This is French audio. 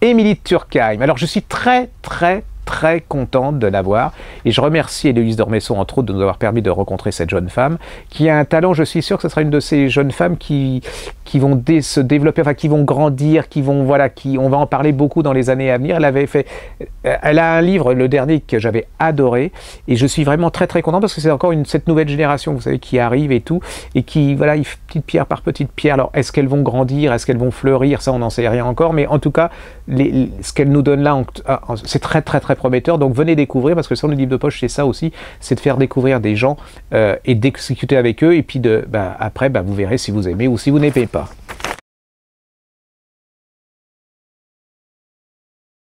Émilie Turkheim. Alors je suis très très très contente de l'avoir. Et je remercie Héloïse Dormesson, entre autres, de nous avoir permis de rencontrer cette jeune femme, qui a un talent, je suis sûr que ce sera une de ces jeunes femmes qui, qui vont se développer, enfin, qui vont grandir, qui vont, voilà, qui, on va en parler beaucoup dans les années à venir. Elle avait fait, euh, elle a un livre, le dernier, que j'avais adoré, et je suis vraiment très, très content parce que c'est encore une, cette nouvelle génération, vous savez, qui arrive et tout, et qui, voilà, petite pierre par petite pierre. Alors, est-ce qu'elles vont grandir, est-ce qu'elles vont fleurir, ça, on n'en sait rien encore, mais en tout cas, les, ce qu'elles nous donnent là, ah, c'est très, très, très prometteur. Donc venez découvrir, parce que sur le livre de poche, c'est ça aussi, c'est de faire découvrir des gens euh, et d'exécuter avec eux. Et puis de, bah, après, bah, vous verrez si vous aimez ou si vous n'aimez pas.